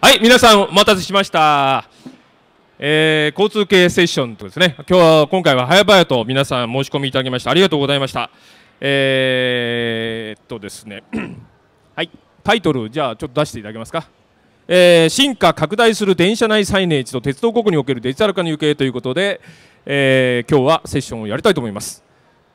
はい皆さんお待たせしました、えー、交通系セッションとですね今日は今回は早々と皆さん申し込みいただきましたありがとうございましたえー、っとですね はいタイトルじゃあちょっと出していただけますかえー、進化拡大する電車内サイネージと鉄道国におけるデジタル化の行方ということで、えー、今日はセッションをやりたいと思います。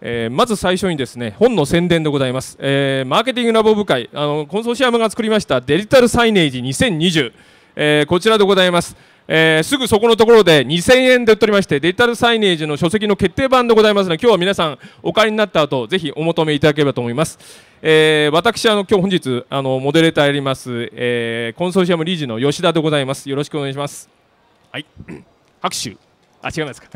えー、まず最初にですね本の宣伝でございます、えー、マーケティングラボ部会あのコンソーシアムが作りましたデジタルサイネージ2020、えー、こちらでございます、えー、すぐそこのところで2000円で売っておりましてデジタルサイネージの書籍の決定版でございますので今日は皆さんお買いになった後ぜひお求めいただければと思います、えー、私あの今日本日あのモデレーターやります、えー、コンソーシアム理事の吉田でございますよろしくお願いしますはい 拍手あ違いますか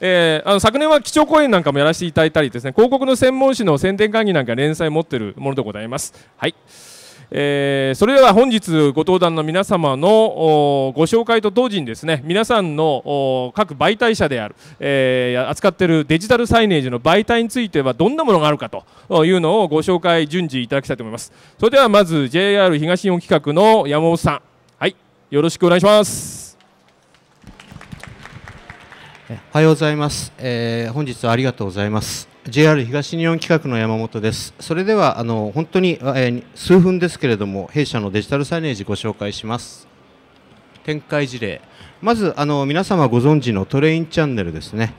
えー、あの昨年は基調講演なんかもやらせていただいたりですね広告の専門誌の宣伝会議なんか連載持ってるものでございます。はいえー、それでは本日ご登壇の皆様のご紹介と同時にですね皆さんの各媒体者である、えー、扱っているデジタルサイネージの媒体についてはどんなものがあるかというのをご紹介順次いただきたいと思いますそれではまず JR 東日本企画の山本さんはいよろしくお願いしますおはようございます、えー、本日はありがとうございます JR 東日本企画の山本ですそれではあの本当に、えー、数分ですけれども弊社のデジタルサイネージご紹介します展開事例まずあの皆様ご存知のトレインチャンネルですね、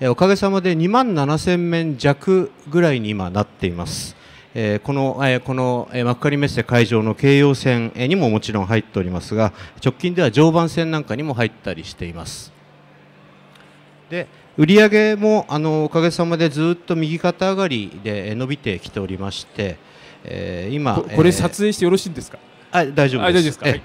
えー、おかげさまで2万7000面弱ぐらいに今なっていますえこの、えこの、え幕張メッセ会場の京葉線にももちろん入っておりますが直近では常磐線なんかにも入ったりしていますで売上もあのおかげさまでずっと右肩上がりで伸びてきておりまして、えー、今これ撮影してよろしいんですか、えー、あ大丈夫ですか、はい、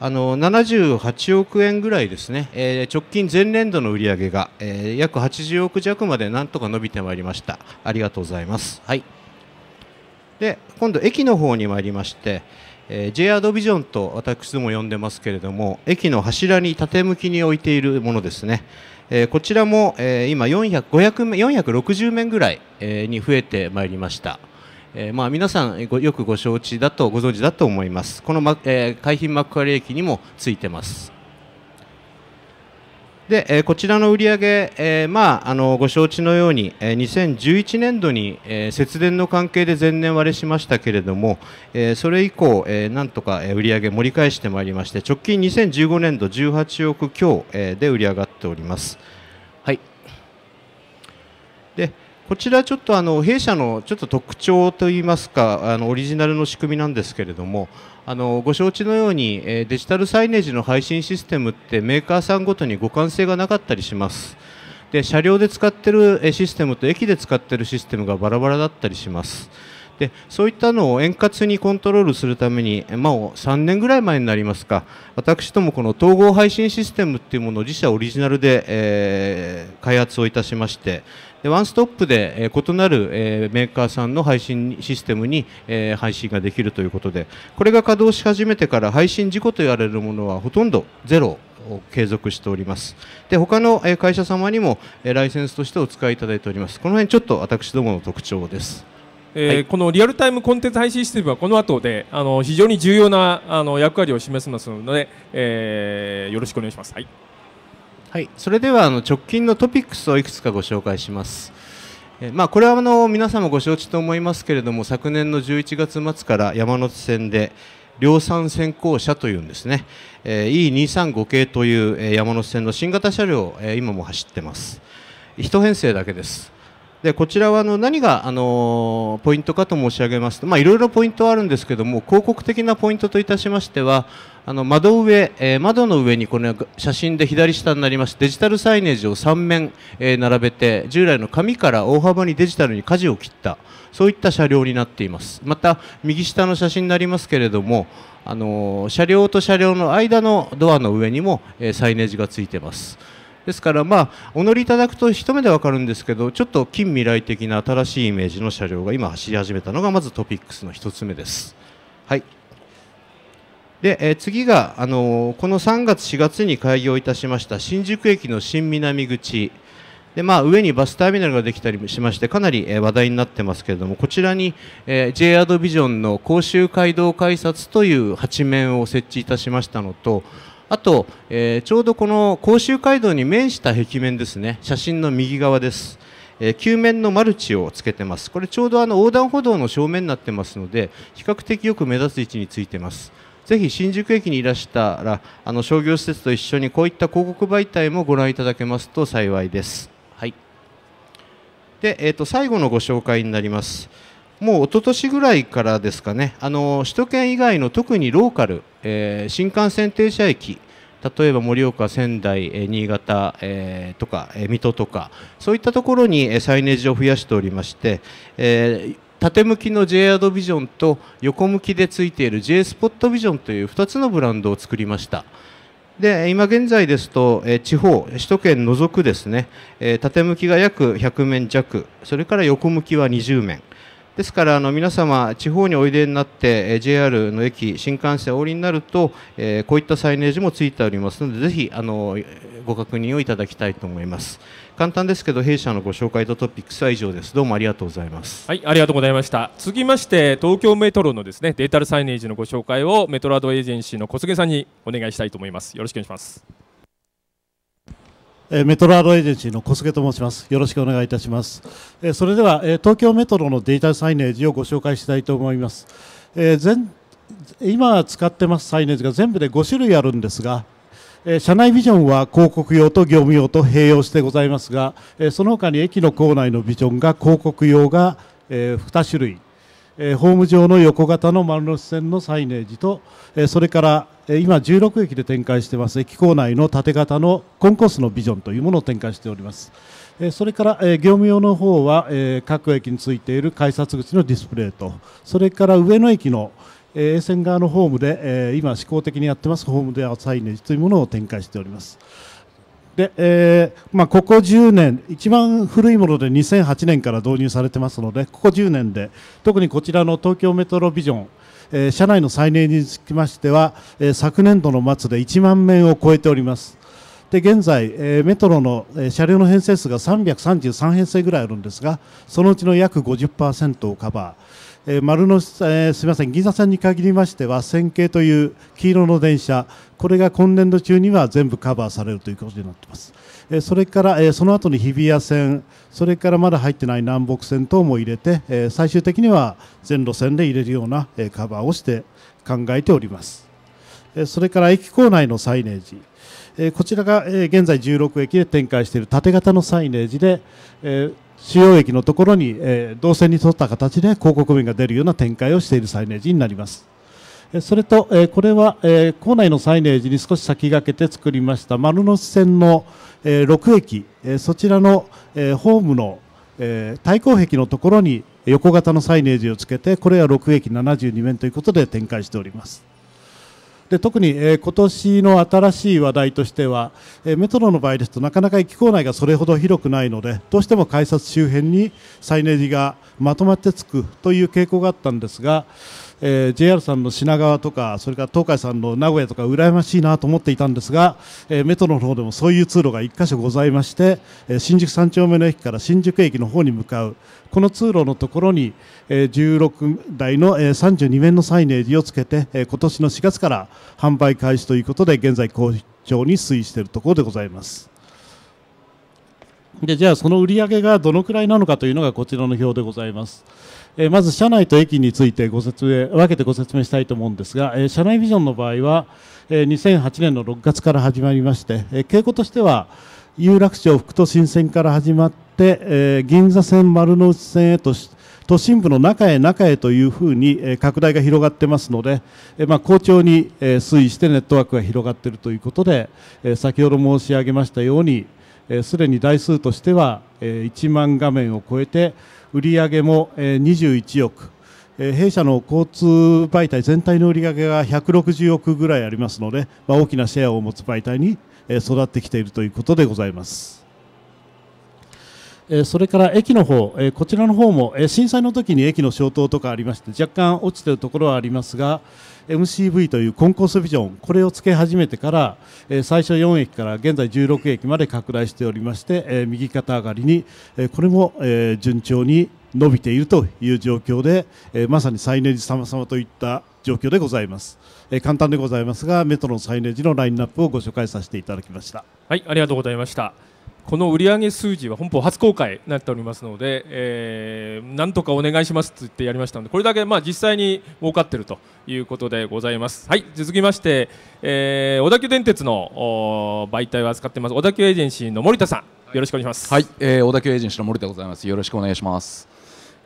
あの78億円ぐらいですね、えー、直近前年度の売上が、えー、約80億弱までなんとか伸びてまいりましたありがとうございますはいで今度駅の方に参りまして、えー、JR ドビジョンと私ども呼んでますけれども駅の柱に縦向きに置いているものですねえー、こちらも、えー、今400 500面460面ぐらい、えー、に増えてまいりました、えーまあ、皆さんごよくご承知だとご存知だと思いますこの、まえー、海浜幕張駅にもついてますで、えー、こちらの売り上げ、えー、まあ、あのご承知のように、えー、2011年度に、えー、節電の関係で前年割れしましたけれども、えー、それ以降、えー、なんとか売り上げ盛り返してまいりまして直近2015年度18億強、えー、で売り上がっております。はいでこちらちょっとあの弊社のちょっと特徴といいますかあのオリジナルの仕組みなんですけれどもあのご承知のように、えデジタルサイネージの配信システムってメーカーさんごとに互換性がなかったりしますで車両で使ってるシステムと駅で使ってるシステムがバラバラだったりしますでそういったのを円滑にコントロールするためにもう3年ぐらい前になりますか私どもこの統合配信システムっていうものを自社オリジナルで、えー、開発をいたしましてワンストップで異なるメーカーさんの配信システムに配信ができるということでこれが稼働し始めてから配信事故と言われるものはほとんどゼロを継続しております。で、他の会社様にもライセンスとしてお使いいただいております。この辺ちょっと私どもの特徴です。えー、はい、このリアルタイムコンテンツ配信システムはこの後であの非常に重要なあの役割を示しますので、えー、よろしくお願いします。はい。はい、それではあの直近のトピックスをいくつかご紹介します。えまあ、これはあの皆さんもご承知と思いますけれども昨年の11月末から山手線で量産先行車というんですね、えー、E235 系という、え山手線の新型車両、え今も走ってます1編成だけですでこちらはあの何があのポイントかと申し上げますと、まいろいろポイントはあるんですけども広告的なポイントといたしましてはあの窓上、え窓の上にこの写真で左下になりますデジタルサイネージを3面、え並べて従来の紙から大幅にデジタルに舵を切ったそういった車両になっていますまた右下の写真になりますけれどもあの車両と車両の間のドアの上にも、えサイネージがついています。ですからまあお乗りいただくと一目でわかるんですけどちょっと近未来的な新しいイメージの車両が今走り始めたのがまずトピックスの1つ目です。はいで、え次が、あのこの3月、4月に開業いたしました新宿駅の新南口で、まあ、上にバスターミナルができたりしましてかなり、話題になってますけれどもこちらに、えー、j アドビジョンの甲州街道改札という8面を設置いたしましたのとあと、えー、ちょうどこの甲州街道に面した壁面ですね写真の右側です、えー、球面のマルチをつけてますこれちょうどあの横断歩道の正面になってますので比較的よく目立つ位置についてますぜひ新宿駅にいらしたらあの商業施設と一緒にこういった広告媒体もご覧いただけますと幸いです。はい、で、えー、と最後のご紹介になります。もう一昨年ぐらいからですかね、あの首都圏以外の特にローカル、えー、新幹線停車駅、例えば盛岡、仙台、え新潟、えー、とか、えー、水戸とか、そういったところに、えサイネージを増やしておりまして、えー、縦向きの J アドビジョンと横向きでついている J スポットビジョンという2つのブランドを作りました。で今現在ですと、え地方、首都圏除くですね、え縦向きが約100面弱、それから横向きは20面。ですからあの皆様、地方においでになって JR の駅、新幹線お降りになると、えこういったサイネージもついておりますので、ぜひあのご確認をいただきたいと思います。簡単ですけど、弊社のご紹介とトピックスは以上です。どうもありがとうございます。はい、ありがとうございました。続きまして、東京メトロのですねデータルサイネージのご紹介をメトロアドエージェンシーの小菅さんにお願いしたいと思います。よろしくお願いします。メトロアドエージェンシーの小菅と申します。よろしくお願いいたします。それでは、東京メトロのデジタルサイネージをご紹介したいと思います。今使ってますサイネージが全部で5種類あるんですが、社内ビジョンは広告用と業務用と併用してございますが、その他に駅の構内のビジョンが広告用が2種類えー、ホーム上の横型の丸ノ内線のサイネージと、えー、それから、えー、今16駅で展開してます駅構内の縦型のコンコースのビジョンというものを展開しております、えー、それから、えー、業務用の方は、えー、各駅についている改札口のディスプレイとそれから上野駅の沿線側のホームで、え今、試行的にやってますホームデアサイネージというものを展開しております。で、えーまあ、ここ10年、一番古いもので2008年から導入されてますので、ここ10年で、特にこちらの東京メトロビジョン、えー、社内の再燃につきましては、えー、昨年度の末で1万面を超えております。で現在、えー、メトロの、え車両の編成数が333編成ぐらいあるんですが、そのうちの約50%をカバー。えー、丸の、えー、すみません銀座線に限りましては線形という黄色の電車これが今年度中には全部カバーされるということになっています、えー、それから、えー、その後に日比谷線それからまだ入ってない南北線等も入れて、えー、最終的には全路線で入れるような、えー、カバーをして考えております、えー、それから駅構内のサイネージこちらが現在16駅で展開している縦型のサイネージで、主要駅のところに、えー、動線に沿った形で広告面が出るような展開をしているサイネージになります。それと、えー、これは、えー、構内のサイネージに少し先駆けて作りました丸の内線の、えー、6駅、えー、そちらの、えー、ホームの、えー、対向壁のところに横型のサイネージをつけてこれは6駅72面ということで展開しております。で特に、えー、今年の新しい話題としては、えー、メトロの場合ですとなかなか駅構内がそれほど広くないのでどうしても改札周辺にサイネージがまとまってつくという傾向があったんですがえー、JR さんの品川とかそれから東海さんの名古屋とか羨ましいなと思っていたんですが、えー、メトロの方でもそういう通路が1箇所ございまして、えー、新宿三丁目の駅から新宿駅の方に向かうこの通路のところに、え16台の、え32面のサイネージをつけて、え今年の4月から販売開始ということで現在好調に推移しているところでございます。でじゃあその売り上げがどのくらいなのかというのがこちらの表でございます。えまず車内と駅についてご説明分けてご説明したいと思うんですが、え車内ビジョンの場合は、え2008年の6月から始まりまして、え傾向としては有楽町副都心線から始まって、え銀座線丸の内線へと都心部の中へ中へというふうに拡大が広がってますので、まあ、好調に推移してネットワークが広がっているということで先ほど申し上げましたようにすでに台数としては1万画面を超えて売上も21億弊社の交通媒体全体の売り上げが160億ぐらいありますので、ま大きなシェアを持つ媒体に育ってきているということでございます。それから駅の方、こちらの方も震災の時に駅の消灯とかありまして若干落ちているところはありますが MCV というコンコースビジョンこれをつけ始めてから最初4駅から現在16駅まで拡大しておりまして右肩上がりにこれも順調に伸びているという状況でまさにサイネージ様様といった状況でございます、え簡単でございますがメトロのサイネージのラインナップをご紹介させていただきましたはいありがとうございましたこの売上数字は本邦初公開になっておりますので、えー、なんとかお願いしますと言ってやりましたのでこれだけまあ実際に儲かっているということでございますはい続きまして、えー、小田急電鉄の媒体を扱ってます小田急エージェンシーの森田さんよろしくお願いしますはい、えー、小田急エージェンシーの森田でございますよろしくお願いします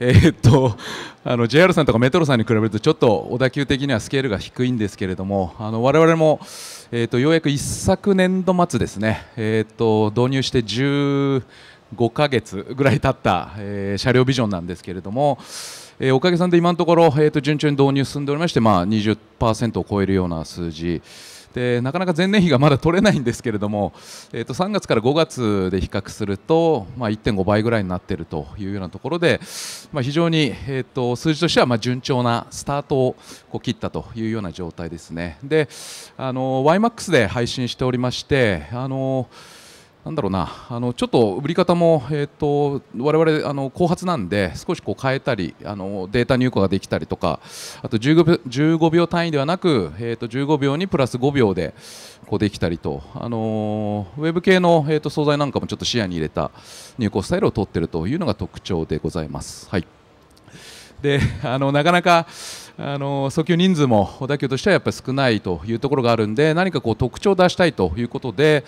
えー、っとあの JR さんとかメトロさんに比べるとちょっと小田急的にはスケールが低いんですけれどもあの我々もえーと、ようやく一昨年度末ですね、えーと、と導入して15ヶ月ぐらい経った、えー、車両ビジョンなんですけれども、えー、おかげさんで今のところ、えー、と順調に導入進んでおりまして、まあ、20%を超えるような数字。でなかなか前年比がまだ取れないんですけれども、えー、と3月から5月で比較すると、まあ、1.5倍ぐらいになっているというようなところで、まあ、非常に、えー、と数字としてはまあ順調なスタートをこう切ったというような状態ですね。で、あの YMAX で配信しておりまして、あのなんだろうなあのちょっと売り方も、えーと、我々あの後発なんで少しこう変えたりあのデータ入庫ができたりとかあと15秒 ,15 秒単位ではなく、えー、と15秒にプラス5秒でこうできたりと、あのー、ウェブ系の、えー、と素材なんかもちょっと視野に入れた入庫スタイルを取っているというのが特徴でございます。はいであのなかなかあの訴求人数も小田急としてはやっぱり少ないというところがあるんで何かこう特徴を出したいということで、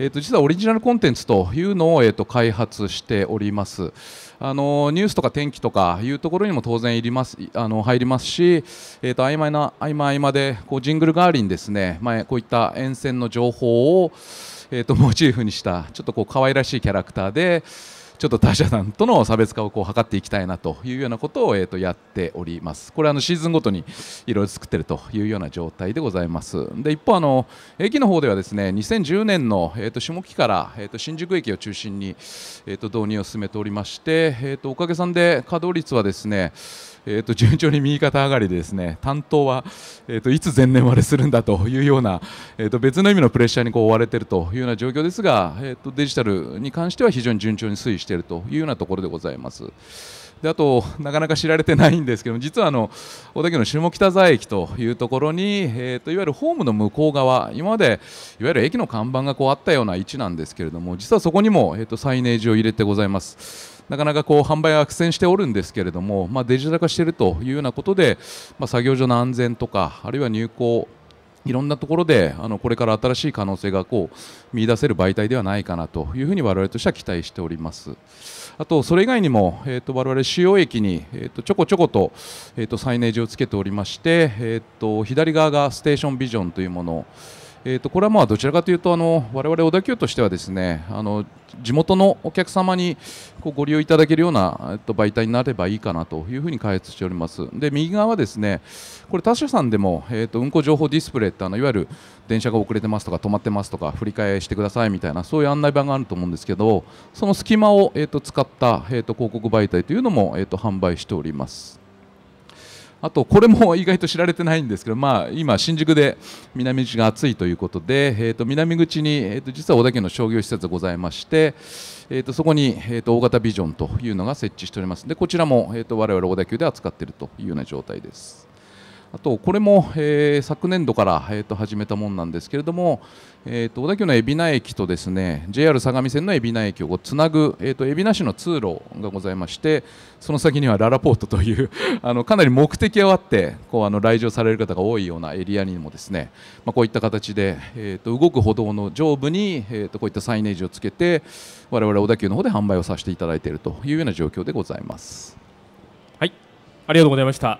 えー、と実はオリジナルコンテンツというのを、えー、と開発しております。あのニュースとか天気とかいうところにも当然いりますあの入りますし、えー、と曖昧な曖昧曖昧でこうジングル代わりにですね、まあ、こういった沿線の情報を、えー、とモチーフにしたちょっとこう可愛らしいキャラクターで。ちょっと他社さんとの差別化をこう図っていきたいなというようなことを、えー、とやっております。これあのシーズンごとにいろいろ作っているというような状態でございます。で一方あの駅の方ではですね2010年の、えー、と下期から、えー、と新宿駅を中心に、えー、と導入を進めておりまして、えー、とおかげさんで稼働率はですねえー、と順調に右肩上がりでですね担当は、えー、といつ前年割れするんだというような、えー、と別の意味のプレッシャーにこう追われているというような状況ですが、えー、とデジタルに関しては非常に順調に推移ししているというようなところでございます。であと、なかなか知られてないんですけども実はあの小田急の下北沢駅というところに、えーと、いわゆるホームの向こう側今までいわゆる駅の看板がこうあったような位置なんですけれども実はそこにも、えーと、とサイネージを入れてございます。なかなかこう販売は苦戦しておるんですけれども、まあ、デジタル化しているというようなことで、まあ、作業所の安全とかあるいは入港いろんなところであのこれから新しい可能性がこう見出せる媒体ではないかなというふうに我々としては期待しております。あとそれ以外にも、えー、と我々主要駅に、えー、とちょこちょこと,、えー、とサイネージをつけておりまして、えー、と左側がステーションビジョンというものをえーと、これはまあどちらかというとあの我々小田急としてはですねあの地元のお客様にこうご利用いただけるような、えっと、媒体になればいいかなというふうに開発しておりますで右側はですねこれ他社さんでも、えと、運行情報ディスプレイってあのいわゆる電車が遅れてますとか止まってますとか振り返してくださいみたいなそういう案内板があると思うんですけどその隙間を、えと、使った、えと広告媒体というのも、えと販売しております。あとこれも意外と知られてないんですけど、まあ、今、新宿で南口が暑いということで、えー、と南口に、えー、と実は小田急の商業施設がございまして、えー、とそこに、えー、と大型ビジョンというのが設置しておりますでこちらも、えー、と我々小田急で扱っているというような状態です。あとこれも、えー、昨年度から、えー、と始めたものなんですけれども、えー、と小田急の海老名駅とですね JR 相模線の海老名駅をつなぐ、えー、と海老名市の通路がございましてその先にはララポートという あのかなり目的をあってこうあの来場される方が多いようなエリアにもですね、まあ、こういった形で、えー、と動く歩道の上部に、えー、とこういったサイネージをつけて我々小田急の方で販売をさせていただいているというような状況でございます。はいありがとうございました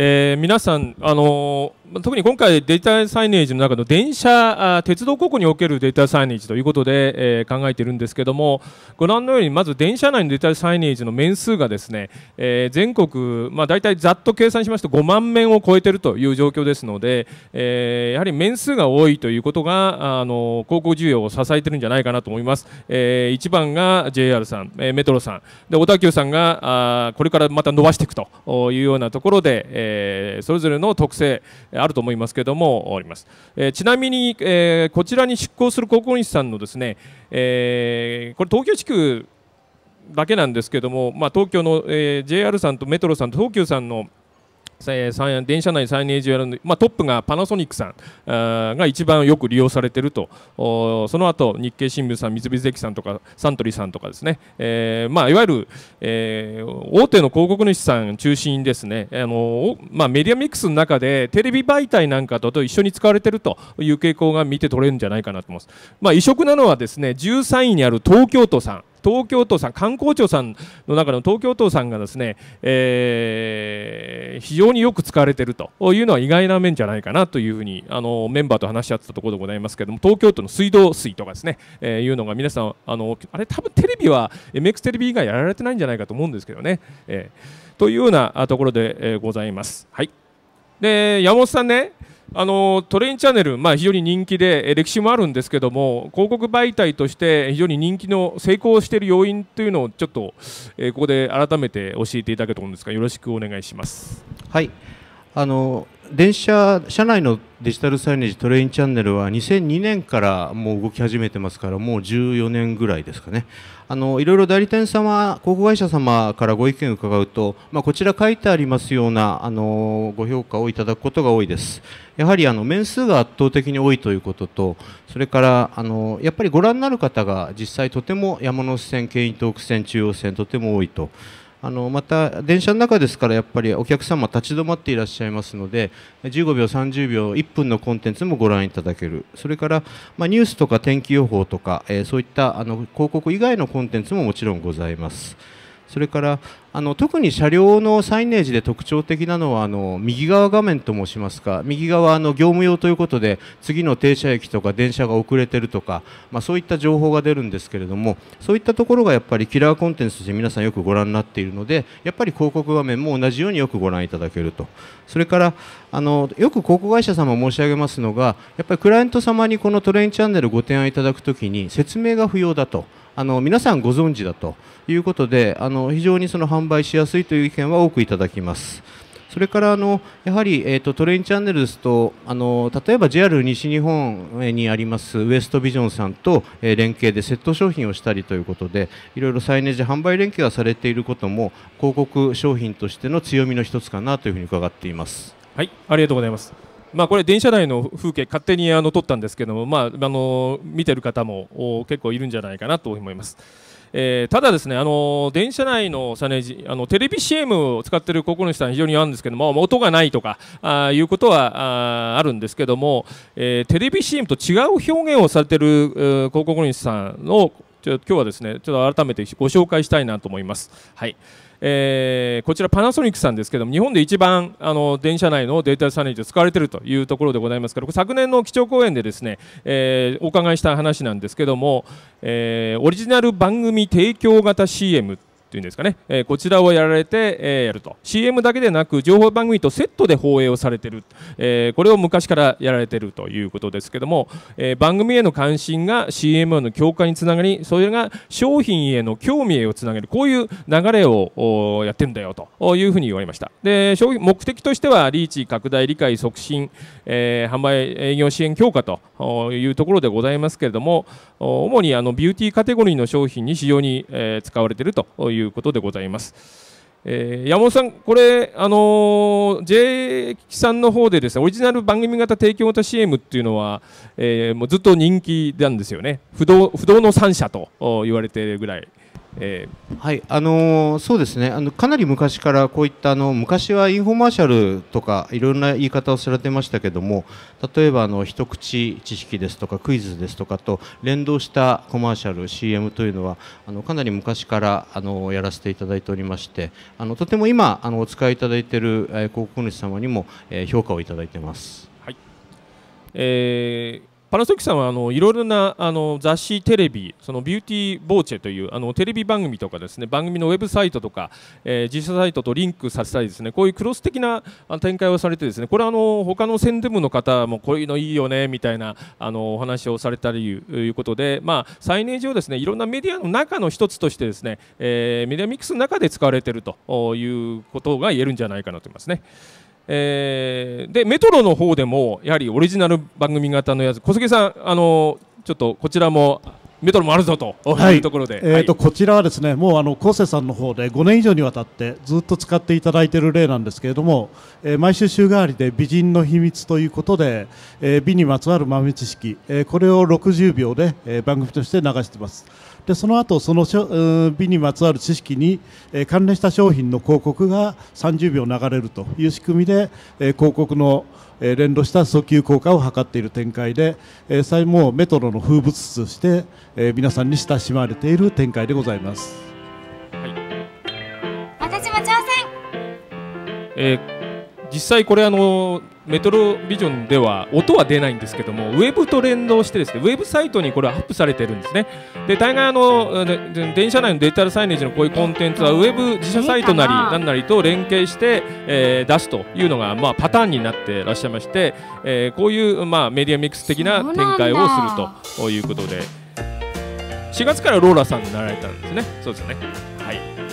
えー、皆さん、あの特に今回データサイネージの中の電車鉄道高校におけるデータサイネージということで、え考えているんですけどもご覧のようにまず電車内のデータサイネージの面数がですね、え全国、まあ、大体ざっと計算しますと5万面を超えているという状況ですので、えやはり面数が多いということがあの高校需要を支えているんじゃないかなと思います、え1番が JR さん、えメトロさんで小田急さんがあこれからまた伸ばしていくというようなところで、えそれぞれの特性あると思いますけどもあります、えちなみに、えこちらに出向する高校師さんのですね、えこれ東京地区だけなんですけども、まあ、東京の、え JR さんとメトロさんと東急さんの電車内サイネージをやるので、まあ、トップがパナソニックさんが一番よく利用されているとその後日経新聞さん三菱電機さんとかサントリーさんとかですね、えーまあ、いわゆる、えー、大手の広告主さん中心にですねあの、まあ、メディアミックスの中でテレビ媒体なんかと一緒に使われているという傾向が見て取れるんじゃないかなと思います、まあ、異色なのはですね13位にある東京都さん東京都さん観光庁さんの中の東京都さんがですね、えー、非常によく使われているというのは意外な面じゃないかなというふうにあのメンバーと話し合ってたところでございますけれども東京都の水道水とかですね、えー、いうのが皆さんあのあれ多分テレビは MX テレビ以外やられてないんじゃないかと思うんですけどね、えー、というようなところでございます。はい、で山本さんねあのトレインチャンネル、まあ、非常に人気で歴史もあるんですけども広告媒体として非常に人気の成功している要因というのをちょっと、えー、ここで改めて教えていただけると思うんですがよろしくお願いします。はいあの電車車内のデジタルサイネージトレインチャンネルは2002年からもう動き始めてますからもう14年ぐらいですかねあのいろいろ代理店様広告会社様からご意見を伺うと、まあ、こちら書いてありますようなあのご評価をいただくことが多いですやはりあの面数が圧倒的に多いということとそれからあのやっぱりご覧になる方が実際とても山手線京浜東北線中央線とても多いと。あのまた電車の中ですからやっぱりお客様立ち止まっていらっしゃいますので15秒30秒1分のコンテンツもご覧いただけるそれから、まニュースとか天気予報とか、えそういったあの広告以外のコンテンツももちろんございます。それからあの特に車両のサイネージで特徴的なのはあの右側画面と申しますか右側あの業務用ということで次の停車駅とか電車が遅れてるとか、まあ、そういった情報が出るんですけれどもそういったところがやっぱりキラーコンテンツとして皆さんよくご覧になっているのでやっぱり広告画面も同じようによくご覧いただけるとそれからあのよく広告会社様申し上げますのがやっぱりクライアント様にこのトレインチャンネルご提案いただくときに説明が不要だと。あの皆さんご存知だということであの非常にその販売しやすいという意見は多くいただきます。それからあのやはり、えーと、トレインチャンネルですとあの例えば JR 西日本にありますウエストビジョンさんと、えー、連携でセット商品をしたりということでいろいろサイネージ販売連携がされていることも広告商品としての強みの一つかなというふうに伺っています。はいありがとうございますまあ、これ電車内の風景勝手にあの撮ったんですけども、まあ、あの見てる方も結構いるんじゃないかなと思います。えー、ただ、ですねあの電車内のサネジあのテレビ CM を使っている心主さん非常にあるんですけども音がないとかあいうことはああるんですけども、えー、テレビ CM と違う表現をされている心主さんをちょ今日はですねちょっと改めてご紹介したいなと思います。はいえー、こちらパナソニックさんですけども日本で一番あの電車内のデータサネージ使われているというところでございますけど昨年の基調講演でですね、えー、お伺いした話なんですけども、えー、オリジナル番組提供型 CM というんですかね、えー、こちらをやられて、えー、やると CM だけでなく情報番組とセットで放映をされてる、えー、これを昔からやられてるということですけども、え番組への関心が CM への強化につながりそれが商品への興味へをつなげるこういう流れをやってるんだよというふうに言われましたで商品目的としてはリーチ拡大理解促進、え販売営業支援強化というところでございますけれども主にあのビューティーカテゴリーの商品に非常に、え使われているといういうことでございます。えー、山本さん、これ、あのー、J さんの方でですねオリジナル番組型提供型 CM っていうのは、えー、もうずっと人気なんですよね不動不動の3社と言われているぐらいえー、はいあのー、そうですねあのかなり昔からこういったあの昔はインフォマーシャルとかいろんな言い方をされてましたけども例えばあの一口知識ですとかクイズですとかと連動したコマーシャル CM というのはあのかなり昔からあのやらせていただいておりましてあのとても今あのお使いいただいている広告主様にも、えー、評価をいただいてます。はい、えパナソニックさんはあのいろいろなあの雑誌、テレビ、そのビューティーボーチェというあのテレビ番組とかですね番組のウェブサイトとか、えー、自社サイトとリンクさせたりですねこういうクロス的な展開をされてですねこれあの他の宣伝部の方もこういうのいいよねみたいなあのお話をされたりいうことで、まあ、サイネージをですねいろんなメディアの中の一つとしてですね、えー、メディアミックスの中で使われているということが言えるんじゃないかなと思いますね。えー、でメトロの方でもやはりオリジナル番組型のやつ小杉さんあのちょっとこちらもメトロもあるぞというところで、はい、えーと、はい、こちらはですねもうあの高瀬さんの方で5年以上にわたってずっと使っていただいている例なんですけれども、えー、毎週週替わりで美人の秘密ということで、えー、美にまつわる豆知識、えー、これを60秒で、えー、番組として流しています。でその後その美にまつわる知識に、え関連した商品の広告が30秒流れるという仕組みで、え広告の、え連動した訴求効果を図っている展開で、えー、もメトロの風物詩として、え皆さんに親しまれている展開でございます。はい、私も挑戦、えー実際これあのメトロビジョンでは音は出ないんですけどもウェブと連動してですねウェブサイトにこれアップされてるんですねで大概あの電車内のデジタルサイネージのこういうコンテンツはウェブ自社サイトなりなんなりと連携して、えー、出すというのがまあパターンになってらっしゃいまして、えー、こういうまあメディアミックス的な展開をするということで4月からローラさんになられたんですねそうですね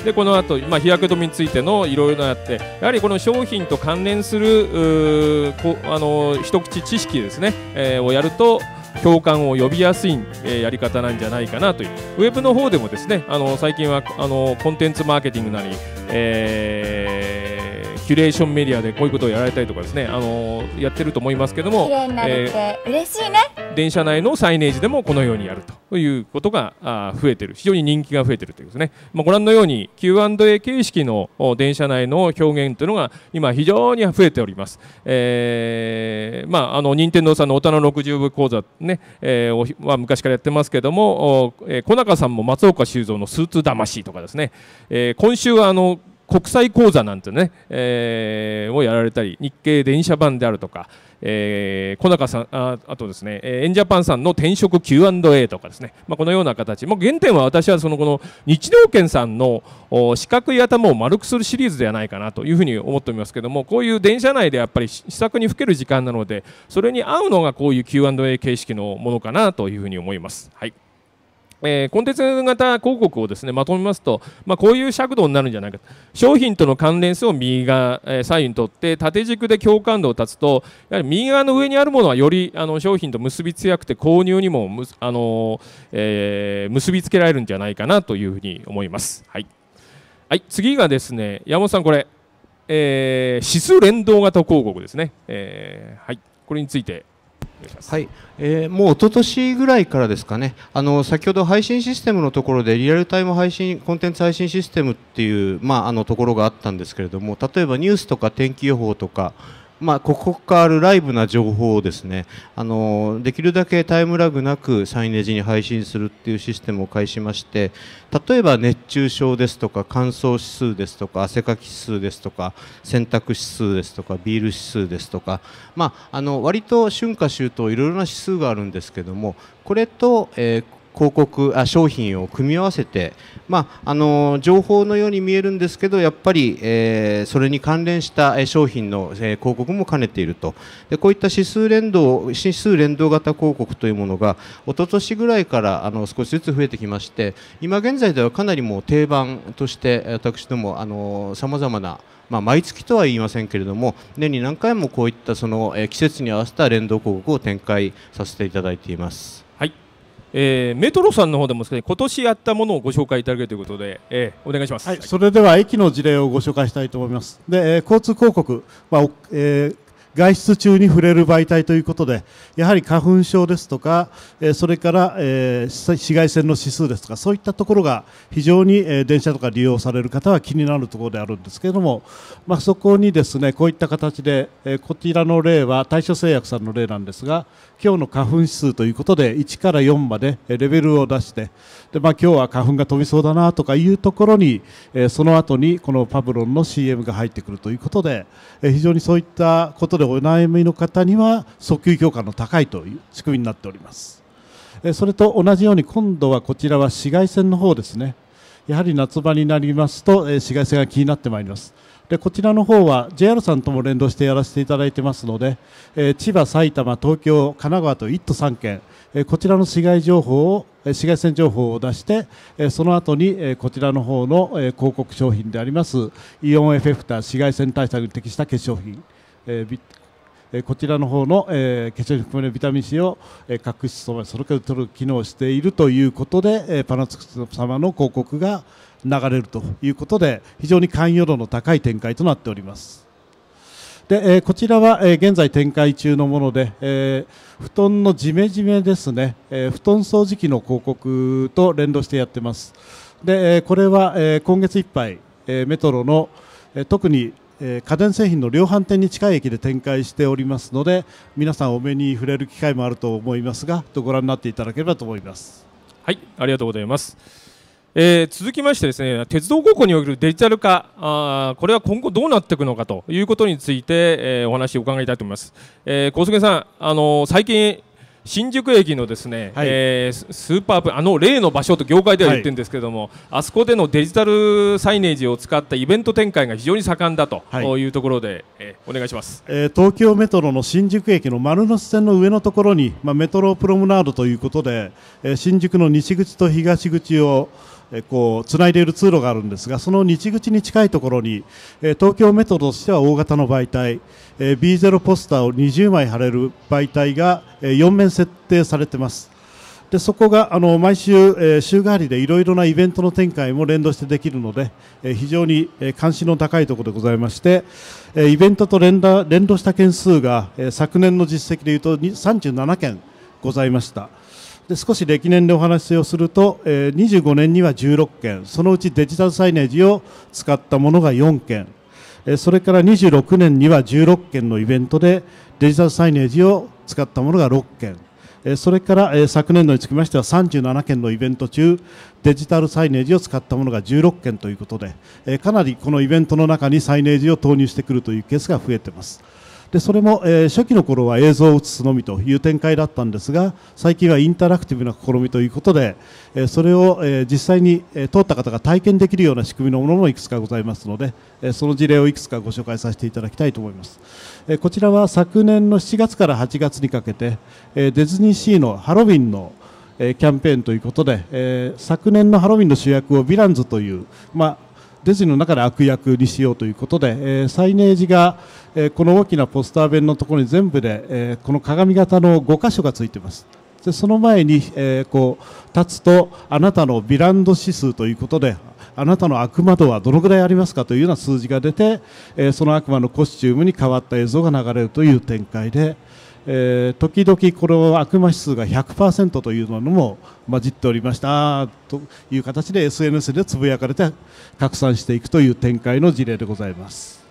でこの後、まあ、日焼け止めについてのいろいろあってやはりこの商品と関連するこあの一口知識ですね、えー、をやると共感を呼びやすい、えー、やり方なんじゃないかなというウェブの方でもですねあの最近はあのコンテンツマーケティングなり、えーキュレーションメディアでこういうことをやられたりとかですね、あのー、やってると思いますけども、えー、嬉しいね、電車内のサイネージでもこのようにやるということがあ増えてる非常に人気が増えてるというですね、まあ、ご覧のように Q&A 形式の電車内の表現というのが今非常に増えております、えー、まああの任天堂さんの大人の60部講座ね、えー、は昔からやってますけども、えー、小中さんも松岡修造のスーツ魂とかですね、えー、今週はあの国際講座なんてね、えー、をやられたり日経電車版であるとか、えー、小中さんああとですねエンジャパンさんの転職 Q&A とかですね、まあ、このような形、もう原点は私はそのこの日農研さんの四角い頭を丸くするシリーズではないかなというふうに思っておりますけどもこういう電車内でやっぱり試作にふける時間なのでそれに合うのがこういう Q&A 形式のものかなというふうに思います。はいえー、コンテンツ型広告をですねまとめますと、まあ、こういう尺度になるんじゃないか商品との関連性を右側、えー、左右にとって縦軸で共感度を立つとやはり右側の上にあるものはよりあの商品と結びつやくて購入にもむあの、えー、結びつけられるんじゃないかなというふうに思います。はい、はい、次がですね山本さんこれ、え指数連動型広告ですね。えはいこれについてはい、えー、もう一昨年ぐらいからですかねあの先ほど配信システムのところでリアルタイム配信コンテンツ配信システムっていう、まあ、あのところがあったんですけれども例えばニュースとか天気予報とかまあ、ここからライブな情報をですねあのできるだけタイムラグなくサイネージに配信するっていうシステムを介しまして例えば熱中症ですとか乾燥指数ですとか汗かき指数ですとか洗濯指数ですとかビール指数ですとか、まあ、あの割と春夏秋冬いろいろな指数があるんですけどもこれと、えー、広告あ商品を組み合わせて、まあ、あの情報のように見えるんですけどやっぱり、えー、それに関連した商品の、え広告も兼ねているとでこういった指数連動指数連動型広告というものが一昨年ぐらいからあの少しずつ増えてきまして今現在ではかなりもう定番として私どもさまざまなまあ、毎月とは言いませんけれども年に何回もこういったその季節に合わせた連動広告を展開させていただいています。えー、メトロさんの方でもですね今年やったものをご紹介いただけるということで、えー、お願いします、はい、それでは駅の事例をご紹介したいと思いますで、え交通広告あえー外出中に触れる媒体ということでやはり花粉症ですとか、えそれから、え紫外線の指数ですとかそういったところが非常に、え電車とか利用される方は気になるところであるんですけれども、まあ、そこにですねこういった形で、えこちらの例は大正製薬さんの例なんですが今日の花粉指数ということで1から4までレベルを出してで、まあ、今日は花粉が飛びそうだなとかいうところに、えその後にこのパブロンの CM が入ってくるということで、え非常にそういったことでお悩みの方には訴求評価の高いという仕組みになっております。それと同じように今度はこちらは紫外線の方ですねやはり夏場になりますと紫外線が気になってまいりますでこちらの方は JR さんとも連動してやらせていただいてますので、え千葉、埼玉、東京、神奈川と1都3県、えこちらの市街情報を紫外線情報を出して、えその後に、えこちらの方の、え広告商品でありますイオンエフェクター紫外線対策に適した化粧品、えー、こちらの方の、えー、化粧品含めるビタミン C を、え角質そまそれから取る機能をしているということで、えパナソニック様の広告が、流れるということで非常に関与度の高い展開となっております。で、えこちらは、え現在展開中のもので、え布団のジメジメですね、え布団掃除機の広告と連動してやってます。で、えこれは、え今月いっぱい、えメトロの、え特に家電製品の量販店に近い駅で展開しておりますので皆さんお目に触れる機会もあると思いますがご覧になっていただければと思いますはいありがとうございますえー、続きましてですね鉄道高校におけるデジタル化あこれは今後どうなっていくのかということについて、えー、お話を伺いたいと思います。えー、小菅さん、あのー、最近新宿駅のですね、はい、えー、スーパープあの例の場所と業界では言ってるんですけれども、はい、あそこでのデジタルサイネージを使ったイベント展開が非常に盛んだというところで、はい、えー、お願いします、えー、東京メトロの新宿駅の丸の内線の上のところに、まあ、メトロプロムナードということで、えー、新宿の西口と東口をこうつないでいる通路があるんですがその西口に近いところに東京メトロとしては大型の媒体 B0 ポスターを20枚貼れる媒体が4面設定されてますでそこがあの毎週、え週替わりでいろいろなイベントの展開も連動してできるので、え非常に、え関心の高いところでございまして、えイベントと連連動した件数が、え昨年の実績でいうと37件ございました。で少し歴年でお話をすると、えー、25年には16件そのうちデジタルサイネージを使ったものが4件、えー、それから26年には16件のイベントでデジタルサイネージを使ったものが6件、えそれから、え昨年度につきましては37件のイベント中デジタルサイネージを使ったものが16件ということで、えかなりこのイベントの中にサイネージを投入してくるというケースが増えています。でそれも、えー、初期の頃は映像を映すのみという展開だったんですが最近はインタラクティブな試みということで、えー、それを、えー、実際に、え通った方が体験できるような仕組みのものもいくつかございますので、えその事例をいくつかご紹介させていただきたいと思います、えこちらは昨年の7月から8月にかけて、えディズニーシーのハロウィンのキャンペーンということで、え昨年のハロウィンの主役をヴィランズという、まあデジの中で悪役にしようということで、えー、サイネージが、えー、この大きなポスター弁のところに全部で、えー、この鏡型の5箇所がついています。でその前に、えー、こう立つとあなたのヴィランド指数ということであなたの悪魔度はどのぐらいありますかというような数字が出て、えー、その悪魔のコスチュームに変わった映像が流れるという展開で、えー、時々この悪魔指数が100%というのも混じっておりましたという形で SNS でつぶやかれて拡散していくという展開の事例でございます。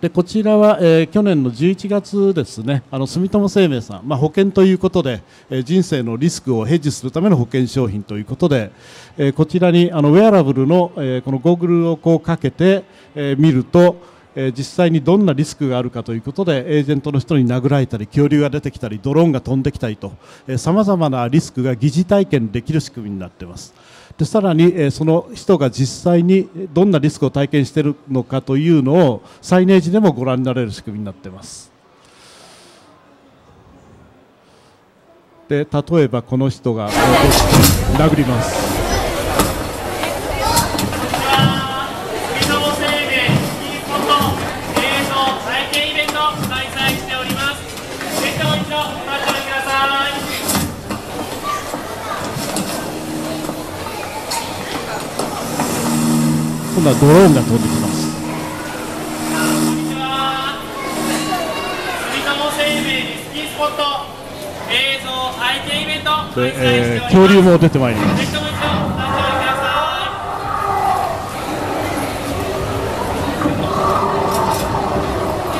でこちらは、えー、去年の11月ですね、あの住友生命さん、まあ、保険ということで、えー、人生のリスクをヘッジするための保険商品ということで、えー、こちらにあのウェアラブルの、えこのゴーグルをこうかけて、え見ると、え実際にどんなリスクがあるかということでエージェントの人に殴られたり恐竜が出てきたりドローンが飛んできたりとさまざまなリスクが疑似体験できる仕組みになっています。でさらに、えその人が実際にどんなリスクを体験しているのかというのをサイネージでもご覧になれる仕組みになっています。で例えばこの人が殴ります。ドローンが飛んできますで、えー、恐竜も出てまいります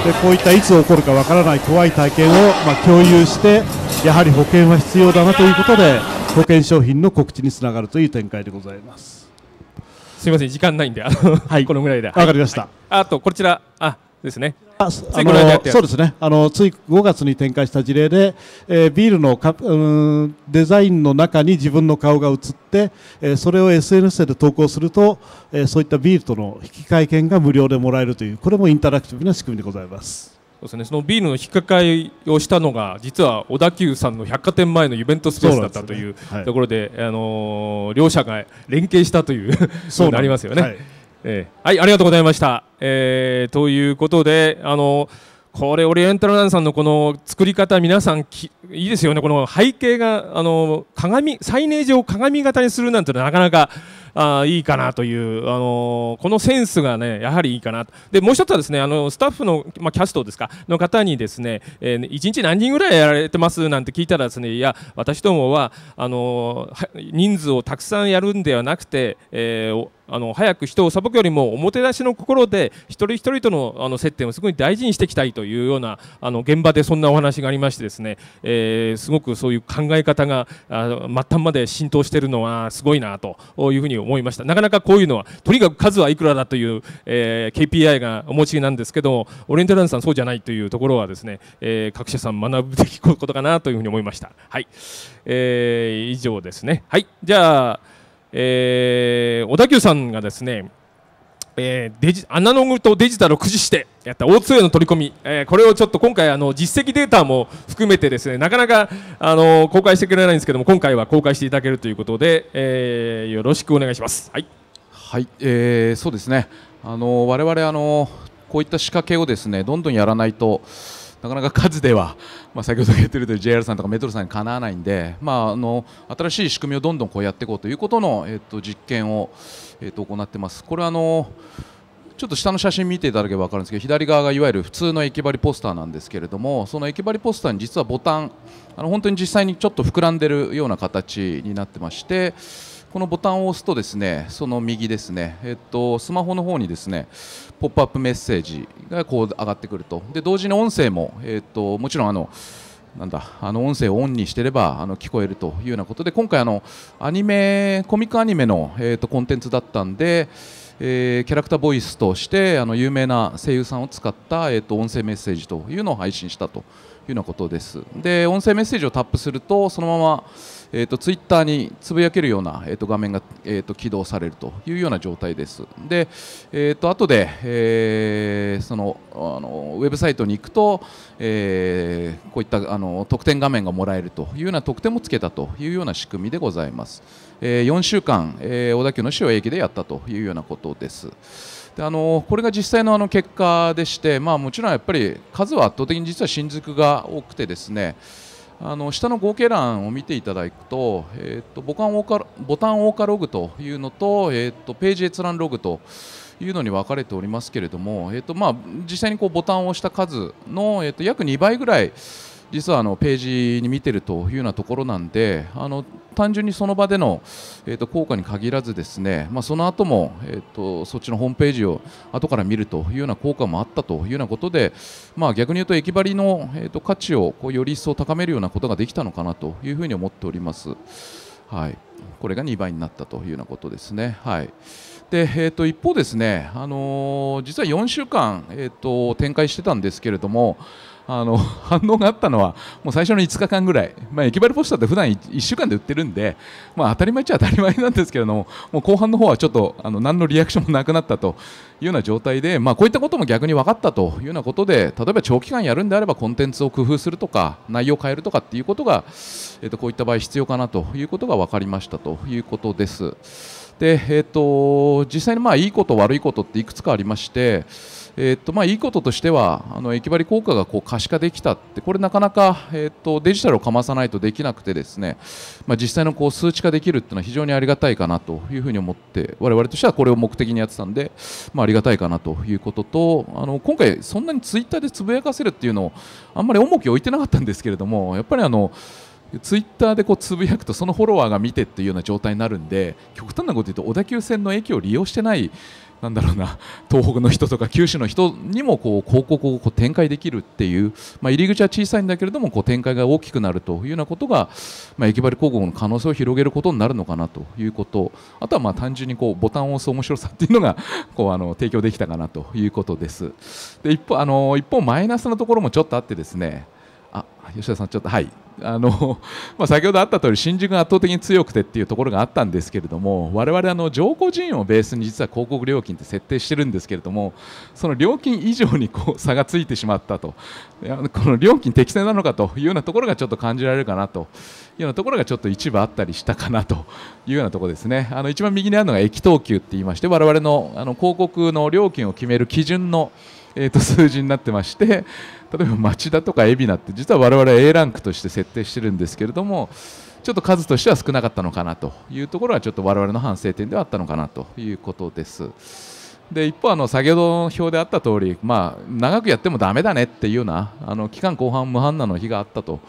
でこういったいつ起こるかわからない怖い体験を、まあ、共有してやはり保険は必要だなということで保険商品の告知につながるという展開でございます。すみません時間ないんであの、はい、このぐらいでわかりました、あとこちらあですねあのそうですねあのつい5月に展開した事例で、えー、ビールのか、うん、デザインの中に自分の顔が映って、えー、それを SNS で投稿すると、えー、そういったビールとの引き換え券が無料でもらえるというこれもインタラクティブな仕組みでございます。ですね、そのビールの引っかかりをしたのが実は小田急さんの百貨店前のイベントスペースだったというところで、あのー、両者が連携したというそうなりますよね。はい、えー、はい、ありがとうございました。えー、ということで、あのこれオリエンタルランさんのこの作り方皆さんきいいですよねこの背景があの鏡サイネージを鏡型にするなんてなかなかあいいかなという、あのこのセンスがねやはりいいかなでもう一つはですねあのスタッフの、まあ、キャストですかの方にですね、えー、1日何人ぐらいやられてますなんて聞いたらですねいや私どもはあの人数をたくさんやるんではなくて、えーあの早く人を裁くよりもおもてなしの心で一人一人とのあの接点をすごい大事にしていきたいというようなあの現場でそんなお話がありましてですね、えー、すごくそういう考え方が末端まで浸透しているのはすごいなというふうに思いましたなかなかこういうのはとにかく数はいくらだという、えー、KPI がお持ちなんですけどもオレンジランさんそうじゃないというところはですね、えー、各社さん学ぶべきことかなというふうに思いましたはい、えー、以上ですねはいじゃあえー、小田急さんがですね、えー、デジアナログとデジタルを駆使してやった O2 への取り込み、えー、これをちょっと今回あの実績データも含めてですねなかなかあの公開してくれないんですけども今回は公開していただけるということで、えー、よろしくお願いします。はい、はいえー、そうですねあの我々あのこういった仕掛けをですねどんどんやらないとなかなか数では、まあ、先ほど言ってると JR さんとかメトロさんにかなわないんで、まあ、あの新しい仕組みをどんどんこうやっていこうということの、えっと実験を、えっと行ってます。これあのちょっと下の写真見ていただければ分かるんですけど左側がいわゆる普通の駅張りポスターなんですけれどもその駅張りポスターに実はボタンあの本当に実際にちょっと膨らんでるような形になってましてこのボタンを押すとですねその右ですね、えっと、スマホの方にですねポップアップメッセージがこう上がってくるとで同時に音声も、えっと、もちろんあのなんだあの音声をオンにしていればあの聞こえるというようなことで今回あのアニメコミックアニメの、えっとコンテンツだったんで、えー、キャラクターボイスとしてあの有名な声優さんを使った、えー、と音声メッセージというのを配信したというようなことですで音声メッセージをタップするとそのままえーと、ツイッターにつぶやけるような、えーと、画面が、えーと、と起動されるというような状態です。で、えー、と後で、えー、そのあのウェブサイトに行くと、えー、こういったあの特典画面がもらえるというような特典もつけたというような仕組みでございます。えー、4週間、えー、小田急の市を駅でやったというようなことです。であのこれが実際のあの結果でして、まあ、もちろんやっぱり数は圧倒的に実は新宿が多くてですね、あの下の合計欄を見ていただくと,、えーと、ボカンオーボタンオーカログというのと,、えーと、ページ閲覧ログというのに分かれておりますけれども、えーとまあ、実際にこうボタンを押した数の、えーと、と約2倍ぐらい実はあのページに見てるというようなところなんであの単純にその場での、えー、と効果に限らずですね、まあ、その後も、えー、とそっちのホームページを後から見るというような効果もあったというようなことで、まあ、逆に言うと駅張りの、えー、と価値をこうより一層高めるようなことができたのかなというふうに思っております。はい、これが2倍になったというようなことですね。はいでえー、と一方、ですね、あのー、実は4週間、えー、と展開してたんですけれども、あの 反応があったのはもう最初の5日間ぐらい、まあ、駅バルポスターって普段 1, 1週間で売ってるんで、まあ、当たり前っちゃ当たり前なんですけれどももう後半の方はちょっとあの何のリアクションもなくなったというような状態で、まあ、こういったことも逆に分かったというようなことで例えば長期間やるんであればコンテンツを工夫するとか内容を変えるとかっていうことが、えー、とこういった場合必要かなということが分かりましたということです。でえーと、と実際にまあいいこと悪いことっていくつかありましてえーとまあ、いいこととしてはあの駅張り効果がこう可視化できたってこれなかなか、えーとデジタルをかまさないとできなくてですね、まあ、実際のこう数値化できるっていうのは非常にありがたいかなというふうに思って我々としてはこれを目的にやってたんで、まあ、ありがたいかなということとあの今回そんなにツイッターでつぶやかせるっていうのをあんまり重きを置いてなかったんですけれどもやっぱりあのツイッターでこうつぶやくとそのフォロワーが見てっていうような状態になるんで極端なこと言うと小田急線の駅を利用してないなんだろうな東北の人とか九州の人にもこう広告をこう展開できるっていう、まあ、入り口は小さいんだけれどもこう展開が大きくなるというようなことが、まあ、駅張り広告の可能性を広げることになるのかなということあとはまあ単純にこうボタンを押す面白さっていうのが こうあの提供できたかなということですで一方あの一方マイナスのところもちょっとあってですね吉田さん、ちょっとはいあの、まあ、先ほどあった通り新宿が圧倒的に強くてっていうところがあったんですけれども我々あの乗降人員をベースに実は広告料金って設定してるんですけれどもその料金以上にこう差がついてしまったとこの料金適正なのかというようなところがちょっと感じられるかなというようなところがちょっと一部あったりしたかなというようなところですねあの一番右にあるのが駅等級って言いまして我々のあの広告の料金を決める基準のえー、と数字になってまして、例えば町田とか海老名って実は我々 A ランクとして設定してるんですけれどもちょっと数としては少なかったのかなというところはちょっと我々の反省点ではあったのかなということです。で一方あの、先ほどの表であった通り、まあ、長くやってもだめだねっていうようなあの期間後半無反応の日があったと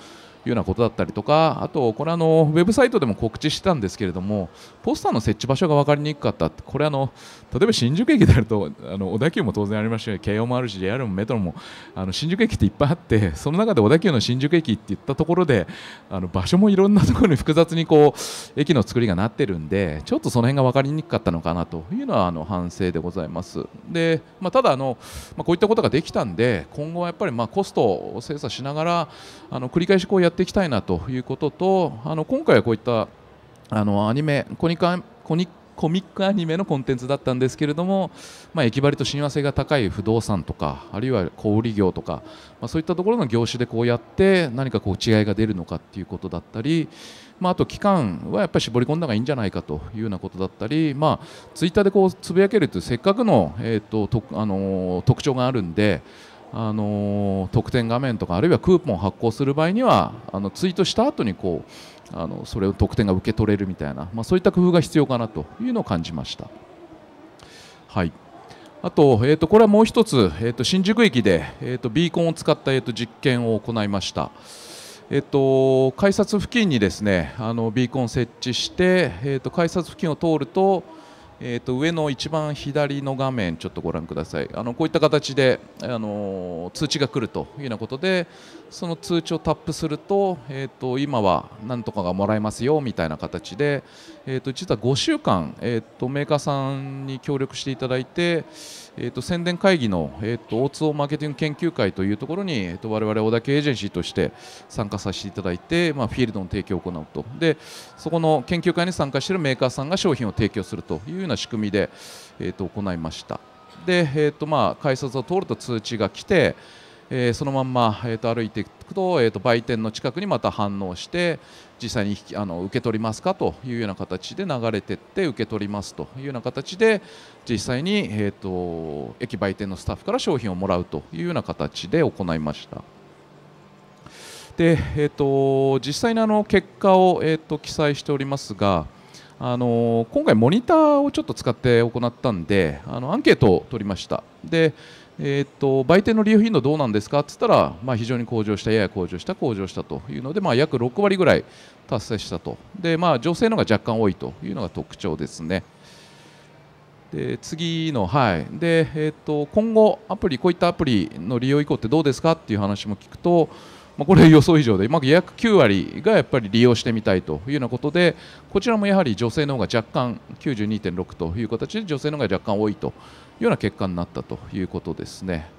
いうようなことだったりとかあとこれあのウェブサイトでも告知したんですけれどもポスターの設置場所が分かりにくかったこれあの例えば新宿駅であるとあの小田急も当然ありましたし京王もあるし JR もメトロもあの新宿駅っていっぱいあってその中で小田急の新宿駅っていったところであの場所もいろんなところに複雑にこう駅の作りがなってるんでちょっとその辺が分かりにくかったのかなというのはあの反省でございます。でまあ、ただあの、まあ、こういったことができたんで今後はやっぱりまあコストを精査しながらあの繰り返しこうやってっていきたいなということとあの今回はこういったあのアニメコニカコニコミックアニメのコンテンツだったんですけれども、まあ、駅張りと親和性が高い不動産とかあるいは小売業とか、まあ、そういったところの業種でこうやって何かこう違いが出るのかっていうことだったり、まあ、あと期間はやっぱり絞り込んだ方がいいんじゃないかというようなことだったり、まあ、ツイッターでこうつぶやけるというせっかくの,、えーと、とあの特徴があるんであの特典画面とかあるいはクーポンを発行する場合にはあのツイートした後にこうあのそれを特典が受け取れるみたいな、まあ、そういった工夫が必要かなというのを感じました。はいあと、えー、とこれはもう1つ、えー、と新宿駅で、えー、とビーコンを使った、えー、と実験を行いました。えっと、改札付近にですねあのビーコンを設置して、えっと、改札付近を通るとえー、と上の一番左の画面、ちょっとご覧ください、あのこういった形で、あの通知が来るというようなことで、その通知をタップすると、えー、と今はなんとかがもらえますよみたいな形で、えー、と実は5週間、えー、とメーカーさんに協力していただいて、えー、と宣伝会議の、えー、と o 2マーケティング研究会というところに、えー、と我々小田エージェンシーとして参加させていただいて、まあ、フィールドの提供を行うとでそこの研究会に参加しているメーカーさんが商品を提供するというような仕組みで、えー、と行いましたで、えーとまあ、改札を通ると通知が来てえー、そのまんま、えー、と歩いていくと,、えー、と売店の近くにまた反応して、実際にあの受け取りますかというような形で流れていって受け取りますというような形で実際に、えーと、駅売店のスタッフから商品をもらうというような形で行いました。でえーと、実際にあの結果を、えーと記載しておりますがあの今回モニターをちょっと使って行ったんであのアンケートを取りました。でえー、っと売店の利用頻度どうなんですかって言ったら、まあ、非常に向上したやや向上した向上したというので、まあ、約6割ぐらい達成したとで、まあ、女性のが若干多いというのが特徴ですね。で次の、はいでえー、っと今後、アプリこういったアプリの利用以降ってどうですかっていう話も聞くと、まあ、これ予想以上で、まあ、約9割がやっぱり利用してみたいというようなことでこちらもやはり女性の方が若干92.6という形で女性の方が若干多いというような結果になったということですね。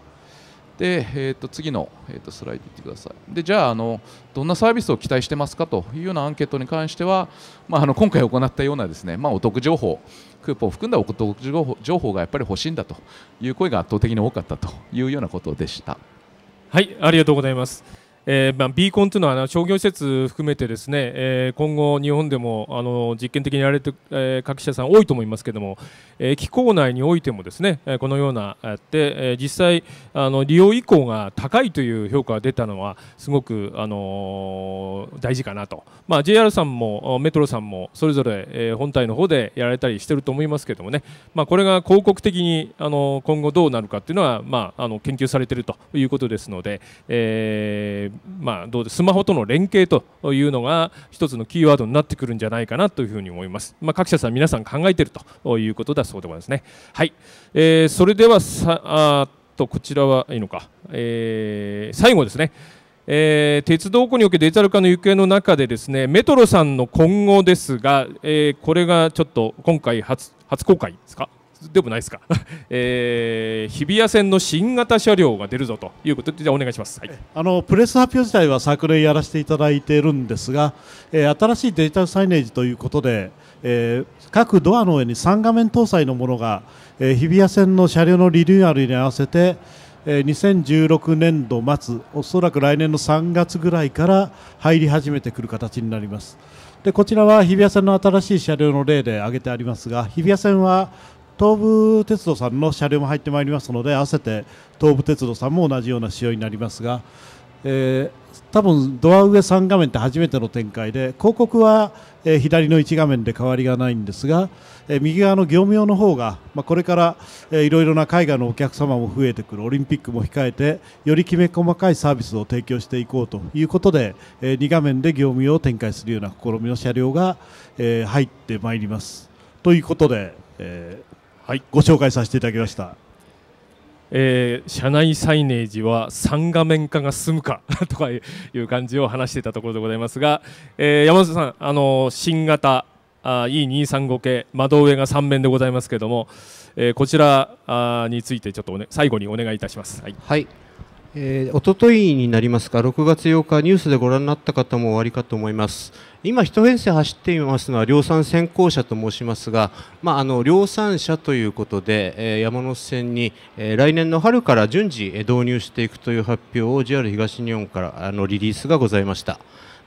で、えー、と次の、えー、とスライドいってくださいでじゃああのどんなサービスを期待してますかというようなアンケートに関しては、まあ、あの今回行ったようなですね、まあ、お得情報クーポンを含んだお得情報がやっぱり欲しいんだという声が圧倒的に多かったというようなことでした。はいありがとうございますえーまあ、ビーコンというのは商業施設含めてですね、えー、今後、日本でもあの実験的にやられてる、えー、各社さん多いと思いますけれども、えー、機構内においてもですねこのようなあって、えー、実際あの利用意向が高いという評価が出たのはすごく、あのー、大事かなと、まあ、JR さんもメトロさんもそれぞれ、えー、本体の方でやられたりしてると思いますけれどもね、まあ、これが広告的にあの今後どうなるかというのは、まあ、あの研究されているということですので、えーまあ、どうでスマホとの連携というのが一つのキーワードになってくるんじゃないかなというふに思います、まあ、各社さん皆さん考えているということだそうでございますねはい、えー、それではさあとこちらはいいのか、えー、最後ですねえー、鉄道庫におけるデジタル化の行方の中でですねメトロさんの今後ですが、えこれがちょっと今回初公開ですかでもないですか、えー、日比谷線の新型車両が出るぞということで、じゃお願いします、はい、あのプレス発表自体は昨年やらせていただいているんですが、えー、新しいデジタルサイネージということで、えー、各ドアの上に3画面搭載のものが、えー、日比谷線の車両のリニューアルに合わせて、えー、2016年度末、おそらく来年の3月ぐらいから入り始めてくる形になります。でこちらは日比谷線の新しい車両の例で挙げてありますが日比谷線は東武鉄道さんの車両も入ってまいりますので合わせて東武鉄道さんも同じような仕様になりますが、えー、多分ドア上3画面って初めての展開で広告は、えー、左の1画面で変わりがないんですが、えー、右側の業務用の方が、まあ、これからいろいろな海外のお客様も増えてくるオリンピックも控えてよりきめ細かいサービスを提供していこうということで、え2画面で業務用を展開するような試みの車両が、え入ってまいります。ということで、えはい、ご紹介させていただきました。えー、社内サイネージは3画面化が進むか とかいう感じを話していたところでございますが、えー、山本さん、あの新型あ E235 系窓上が3面でございますけれども、えー、こちらについてちょっと、ね、最後にお願いいたします。はい、はいえー、おとといになりますが、6月8日、ニュースでご覧になった方もおありかと思います。今、1編成走っていますのは、量産先行車と申しますが、まあ、あの量産車ということで、えー、山手線に、えー、来年の春から順次導入していくという発表を JR 東日本からあのリリースがございました。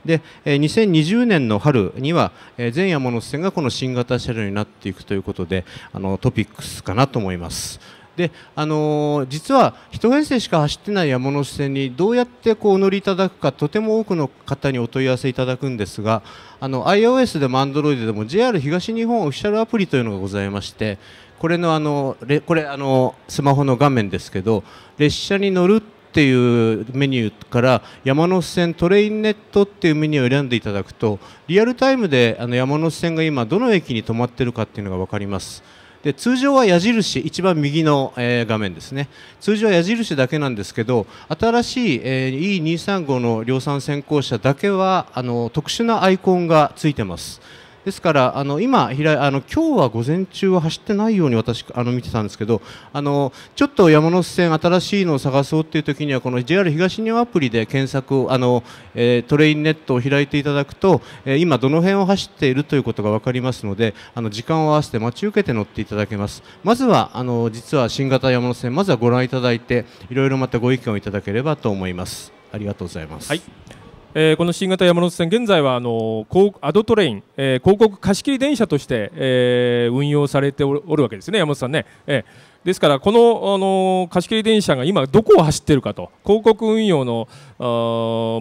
で2020年の春には全山手線がこの新型車両になっていくということであのトピックスかなと思います。であのー、実は1編成しか走ってない山手線にどうやってこうお乗りいただくかとても多くの方にお問い合わせいただくんですがあの iOS でも Android でも JR 東日本オフィシャルアプリというのがございましてこれのあのこれあのスマホの画面ですけど列車に乗るっていうメニューから山手線トレインネットっていうメニューを選んでいただくとリアルタイムであの山手線が今どの駅に止まってるかっていうのが分かります。で通常は矢印一番右の、えー、画面ですね通常は矢印だけなんですけど新しい、えー、E235 の量産先行車だけはあの特殊なアイコンがついてます。ですからあの今平あの今日は午前中は走ってないように私あの見てたんですけどあのちょっと山手線新しいのを探そうっていう時にはこの JR 東日本アプリで検索をあの、えー、トレインネットを開いていただくと、えー、今どの辺を走っているということが分かりますのであの時間を合わせて待ち受けて乗っていただけますまずはあの実は新型山手線まずはご覧いただいていろいろまたご意見をいただければと思いますありがとうございます、はいえー、この新型山手線、現在はあのアドトレイン、えー、広告貸切電車として、えー、運用されておるわけですね、山本さんね。えー、ですから、この、あの貸切電車が今、どこを走っているかと、広告運用のあ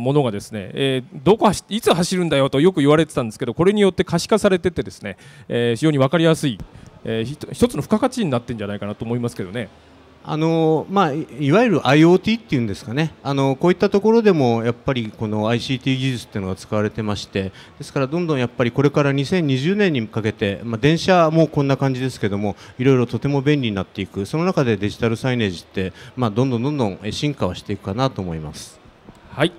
ものがですね、えー、どこ走いつ走るんだよとよく言われてたんですけど、これによって可視化されててですね、えー、非常に分かりやすい、えー、一つの付加価値になってるんじゃないかなと思いますけどね。あのまあ、いわゆる IoT っていうんですかねあのこういったところでもやっぱりこの ICT 技術っていうのが使われてましてですからどんどんやっぱりこれから2020年にかけて、まあ、電車もこんな感じですけどもいろいろとても便利になっていくその中でデジタルサイネージって、まあ、どんどんどんどん進化はしていくかなと思います。はい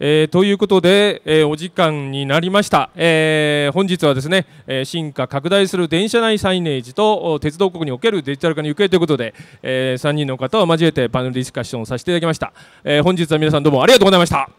えー、ということで、えー、お時間になりました、えー、本日はですね、え進化拡大する電車内サイネージと鉄道国におけるデジタル化の行方ということで、え3人の方を交えてパネルディスカッションをさせていただきました、え本日は皆さんどうもありがとうございました